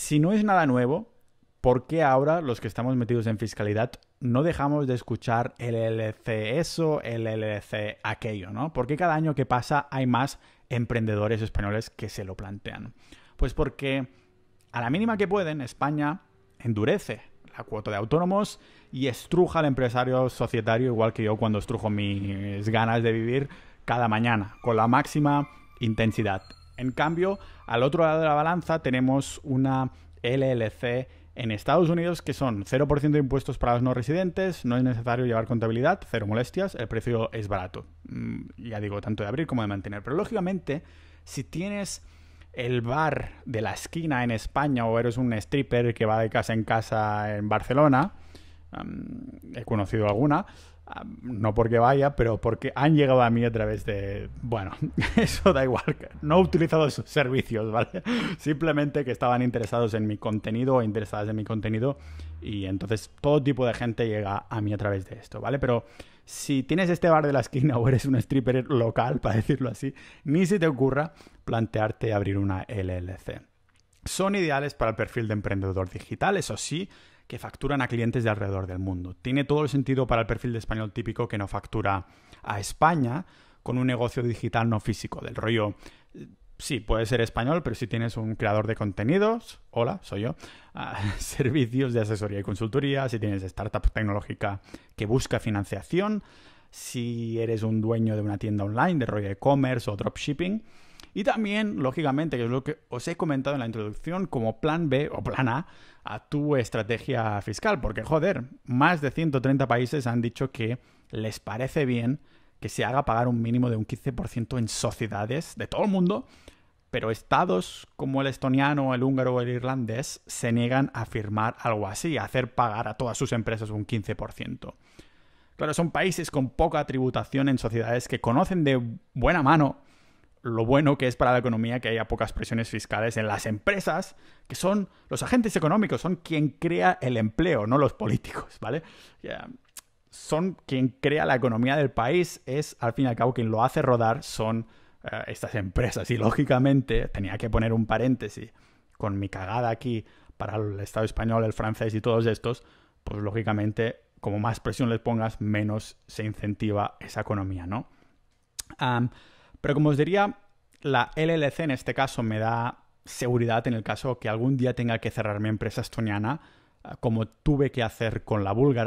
Si no es nada nuevo, ¿por qué ahora los que estamos metidos en fiscalidad no dejamos de escuchar el LLC eso, el LLC aquello, ¿no? ¿Por qué cada año que pasa hay más emprendedores españoles que se lo plantean? Pues porque a la mínima que pueden, España endurece la cuota de autónomos y estruja al empresario societario igual que yo cuando estrujo mis ganas de vivir cada mañana, con la máxima intensidad. En cambio, al otro lado de la balanza tenemos una LLC en Estados Unidos que son 0% de impuestos para los no residentes, no es necesario llevar contabilidad, cero molestias, el precio es barato. Mm, ya digo, tanto de abrir como de mantener. Pero lógicamente, si tienes el bar de la esquina en España o eres un stripper que va de casa en casa en Barcelona, mm, he conocido alguna, no porque vaya, pero porque han llegado a mí a través de... Bueno, eso da igual, no he utilizado sus servicios, ¿vale? Simplemente que estaban interesados en mi contenido o interesadas en mi contenido y entonces todo tipo de gente llega a mí a través de esto, ¿vale? Pero si tienes este bar de la esquina o eres un stripper local, para decirlo así, ni se te ocurra plantearte abrir una LLC. Son ideales para el perfil de emprendedor digital, eso sí, que facturan a clientes de alrededor del mundo. Tiene todo el sentido para el perfil de español típico que no factura a España con un negocio digital no físico, del rollo... Sí, puede ser español, pero si tienes un creador de contenidos, hola, soy yo, ah, servicios de asesoría y consultoría, si tienes startup tecnológica que busca financiación, si eres un dueño de una tienda online de rollo e-commerce o dropshipping, y también, lógicamente, que es lo que os he comentado en la introducción, como plan B o plan A a tu estrategia fiscal. Porque, joder, más de 130 países han dicho que les parece bien que se haga pagar un mínimo de un 15% en sociedades de todo el mundo, pero estados como el estoniano, el húngaro o el irlandés se niegan a firmar algo así, a hacer pagar a todas sus empresas un 15%. Claro, son países con poca tributación en sociedades que conocen de buena mano lo bueno que es para la economía que haya pocas presiones fiscales en las empresas, que son los agentes económicos, son quien crea el empleo, no los políticos, ¿vale? Son quien crea la economía del país, es al fin y al cabo quien lo hace rodar, son eh, estas empresas. Y lógicamente, tenía que poner un paréntesis con mi cagada aquí para el Estado español, el francés y todos estos, pues lógicamente, como más presión les pongas, menos se incentiva esa economía, ¿no? Pero como os diría, la LLC en este caso me da seguridad en el caso que algún día tenga que cerrar mi empresa estoniana, eh, como tuve que hacer con la búlgara.